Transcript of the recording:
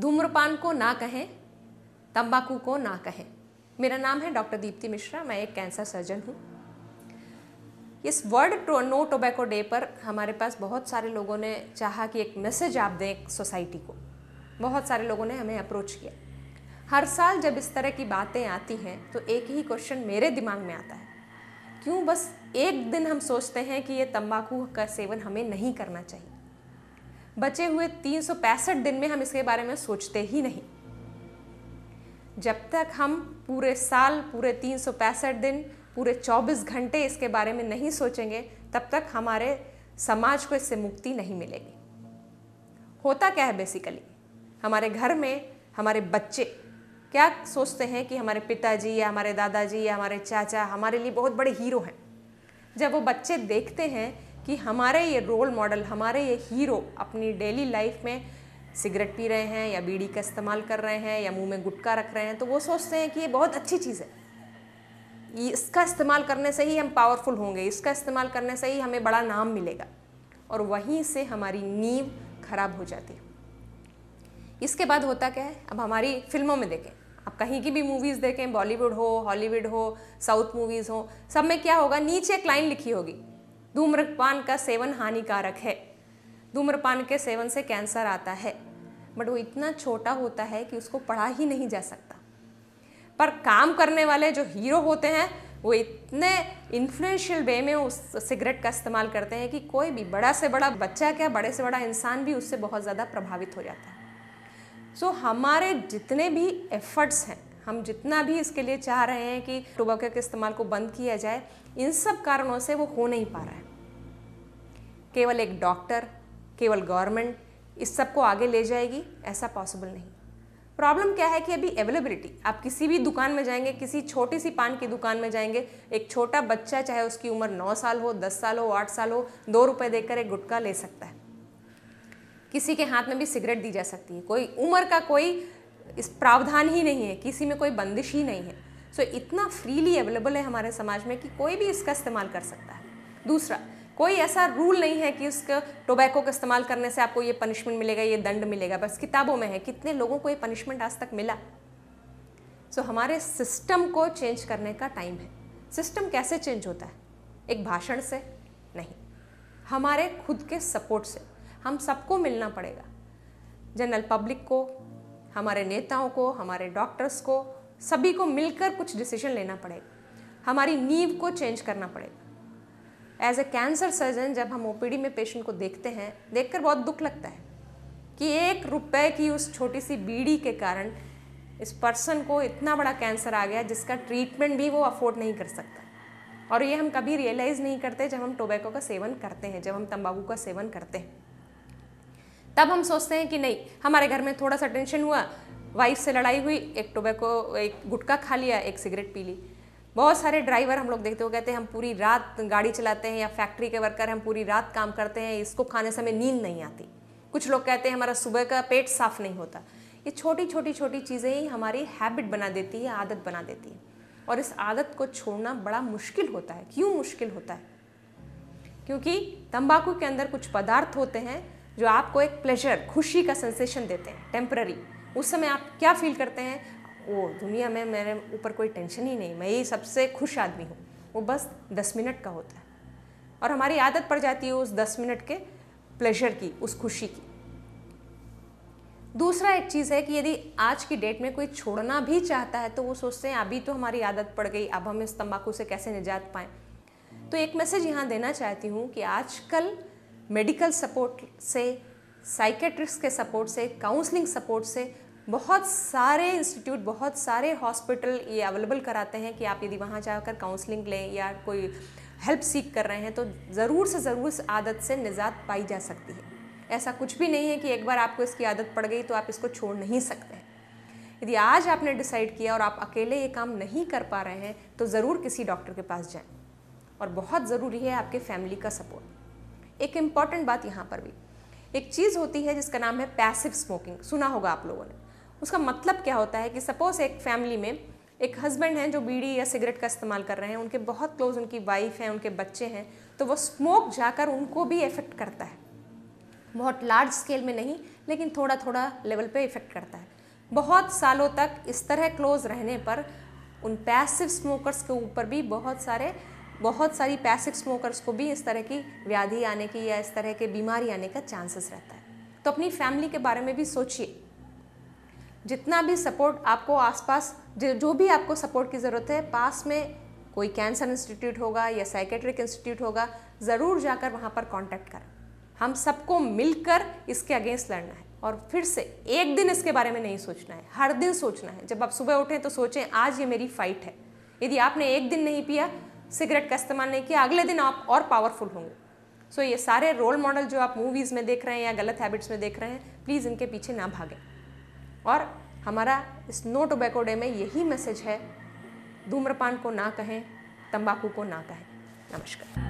धूम्रपान को ना कहें तंबाकू को ना कहें मेरा नाम है डॉक्टर दीप्ति मिश्रा मैं एक कैंसर सर्जन हूँ इस वर्ल्ड नो टोबैको डे पर हमारे पास बहुत सारे लोगों ने चाहा कि एक मैसेज आप दें सोसाइटी को बहुत सारे लोगों ने हमें अप्रोच किया हर साल जब इस तरह की बातें आती हैं तो एक ही क्वेश्चन मेरे दिमाग में आता है क्यों बस एक दिन हम सोचते हैं कि ये तंबाकू का सेवन हमें नहीं करना चाहिए बचे हुए तीन दिन में हम इसके बारे में सोचते ही नहीं जब तक हम पूरे साल पूरे तीन दिन पूरे 24 घंटे इसके बारे में नहीं सोचेंगे तब तक हमारे समाज को इससे मुक्ति नहीं मिलेगी होता क्या है बेसिकली हमारे घर में हमारे बच्चे क्या सोचते हैं कि हमारे पिताजी या हमारे दादाजी या हमारे चाचा हमारे लिए बहुत बड़े हीरो हैं जब वो बच्चे देखते हैं कि हमारे ये रोल मॉडल हमारे ये हीरो अपनी डेली लाइफ में सिगरेट पी रहे हैं या बीड़ी का इस्तेमाल कर रहे हैं या मुंह में गुटखा रख रहे हैं तो वो सोचते हैं कि ये बहुत अच्छी चीज़ है इसका इस्तेमाल करने से ही हम पावरफुल होंगे इसका इस्तेमाल करने से ही हमें बड़ा नाम मिलेगा और वहीं से हमारी नींव खराब हो जाती है इसके बाद होता क्या है अब हमारी फिल्मों में देखें आप कहीं की भी मूवीज़ देखें बॉलीवुड हो हॉलीवुड हो साउथ मूवीज़ हो सब में क्या होगा नीचे एक लाइन लिखी होगी धूम्रपान का सेवन हानिकारक है धूम्रपान के सेवन से कैंसर आता है बट वो इतना छोटा होता है कि उसको पढ़ा ही नहीं जा सकता पर काम करने वाले जो हीरो होते हैं वो इतने इन्फ्लुएंशियल वे में उस सिगरेट का इस्तेमाल करते हैं कि कोई भी बड़ा से बड़ा बच्चा क्या बड़े से बड़ा इंसान भी उससे बहुत ज़्यादा प्रभावित हो जाता है सो so, हमारे जितने भी एफर्ट्स हैं हम जितना भी इसके लिए चाह रहे हैं कि टोबैको के इस्तेमाल को बंद किया जाए इन सब कारणों से वो हो नहीं पा रहा है केवल एक डॉक्टर केवल गवर्नमेंट इस सब को आगे ले जाएगी ऐसा पॉसिबल नहीं प्रॉब्लम क्या है कि अभी अवेलेबिलिटी आप किसी भी दुकान में जाएंगे किसी छोटी सी पान की दुकान में जाएंगे एक छोटा बच्चा चाहे उसकी उम्र नौ साल हो दस साल हो आठ साल हो दो रुपए देकर एक गुटखा ले सकता है किसी के हाथ में भी सिगरेट दी जा सकती है कोई उम्र का कोई इस प्रावधान ही नहीं है किसी में कोई बंदिश ही नहीं है सो so, इतना फ्रीली अवेलेबल है हमारे समाज में कि कोई भी इसका इस्तेमाल कर सकता है दूसरा कोई ऐसा रूल नहीं है कि उसका टोबैको का इस्तेमाल करने से आपको ये पनिशमेंट मिलेगा ये दंड मिलेगा बस किताबों में है कितने लोगों को ये पनिशमेंट आज तक मिला सो so, हमारे सिस्टम को चेंज करने का टाइम है सिस्टम कैसे चेंज होता है एक भाषण से नहीं हमारे खुद के सपोर्ट से हम सबको मिलना पड़ेगा जनरल पब्लिक को हमारे नेताओं को हमारे डॉक्टर्स को सभी को मिलकर कुछ डिसीजन लेना पड़ेगा हमारी नींव को चेंज करना पड़ेगा एज ए कैंसर सर्जन जब हम ओपीडी में पेशेंट को देखते हैं देखकर बहुत दुख लगता है कि एक रुपए की उस छोटी सी बीड़ी के कारण इस पर्सन को इतना बड़ा कैंसर आ गया जिसका ट्रीटमेंट भी वो अफोर्ड नहीं कर सकता और ये हम कभी रियलाइज़ नहीं करते जब हम टोबैको का सेवन करते हैं जब हम तंबाकू का सेवन करते हैं तब हम सोचते हैं कि नहीं हमारे घर में थोड़ा सा टेंशन हुआ वाइफ से लड़ाई हुई एक टोबैको एक गुटखा खा लिया एक सिगरेट पी ली बहुत सारे ड्राइवर हम लोग देखते हो कहते हैं हम पूरी रात गाड़ी चलाते हैं या फैक्ट्री के वर्कर हम पूरी रात काम करते हैं इसको खाने समय नींद नहीं आती कुछ लोग कहते हैं हमारा सुबह का पेट साफ नहीं होता ये छोटी छोटी छोटी चीज़ें ही हमारी हैबिट बना देती है आदत बना देती है और इस आदत को छोड़ना बड़ा मुश्किल होता है क्यों मुश्किल होता है क्योंकि तंबाकू के अंदर कुछ पदार्थ होते हैं जो आपको एक प्लेजर खुशी का सेंसेशन देते हैं टेम्प्ररी उस समय आप क्या फील करते हैं वो दुनिया में मेरे ऊपर कोई टेंशन ही नहीं मैं ये सबसे खुश आदमी हूँ वो बस दस मिनट का होता है और हमारी आदत पड़ जाती है उस दस मिनट के प्लेजर की उस खुशी की दूसरा एक चीज़ है कि यदि आज की डेट में कोई छोड़ना भी चाहता है तो वो सोचते हैं अभी तो हमारी आदत पड़ गई अब हम इस तम्बाकू से कैसे निजात पाएं तो एक मैसेज यहाँ देना चाहती हूँ कि आजकल मेडिकल सपोर्ट से साइकेट्रिक्स के सपोर्ट से काउंसलिंग सपोर्ट से बहुत सारे इंस्टीट्यूट बहुत सारे हॉस्पिटल ये अवेलेबल कराते हैं कि आप यदि वहाँ जाकर काउंसलिंग लें या कोई हेल्प सीख कर रहे हैं तो ज़रूर से ज़रूर इस आदत से निजात पाई जा सकती है ऐसा कुछ भी नहीं है कि एक बार आपको इसकी आदत पड़ गई तो आप इसको छोड़ नहीं सकते यदि आज आपने डिसाइड किया और आप अकेले ये काम नहीं कर पा रहे हैं तो ज़रूर किसी डॉक्टर के पास जाएं और बहुत ज़रूरी है आपके फैमिली का सपोर्ट एक इम्पॉर्टेंट बात यहाँ पर भी एक चीज़ होती है जिसका नाम है पैसिव स्मोकिंग सुना होगा आप लोगों ने उसका मतलब क्या होता है कि सपोज़ एक फैमिली में एक हस्बैंड हैं जो बीड़ी या सिगरेट का इस्तेमाल कर रहे हैं उनके बहुत क्लोज उनकी वाइफ हैं उनके बच्चे हैं तो वो स्मोक जाकर उनको भी इफ़ेक्ट करता है बहुत लार्ज स्केल में नहीं लेकिन थोड़ा थोड़ा लेवल पे इफ़ेक्ट करता है बहुत सालों तक इस तरह क्लोज रहने पर उन पैसिव स्मोकर्स के ऊपर भी बहुत सारे बहुत सारी पैसिव स्मोकर्स को भी इस तरह की व्याधि आने की या इस तरह के बीमारी आने का चांसेस रहता है तो अपनी फैमिली के बारे में भी सोचिए जितना भी सपोर्ट आपको आसपास जो भी आपको सपोर्ट की ज़रूरत है पास में कोई कैंसर इंस्टीट्यूट होगा या साइकेट्रिक इंस्टीट्यूट होगा ज़रूर जाकर वहाँ पर कॉन्टैक्ट करें हम सबको मिलकर इसके अगेंस्ट लड़ना है और फिर से एक दिन इसके बारे में नहीं सोचना है हर दिन सोचना है जब आप सुबह उठें तो सोचें आज ये मेरी फाइट है यदि आपने एक दिन नहीं पिया सिगरेट का इस्तेमाल नहीं किया अगले दिन आप और पावरफुल होंगे सो so, ये सारे रोल मॉडल जो आप मूवीज़ में देख रहे हैं या गलत हैबिट्स में देख रहे हैं प्लीज़ इनके पीछे ना भागें और हमारा इस नो टोबैको डे में यही मैसेज है धूम्रपान को ना कहें तंबाकू को ना कहें नमस्कार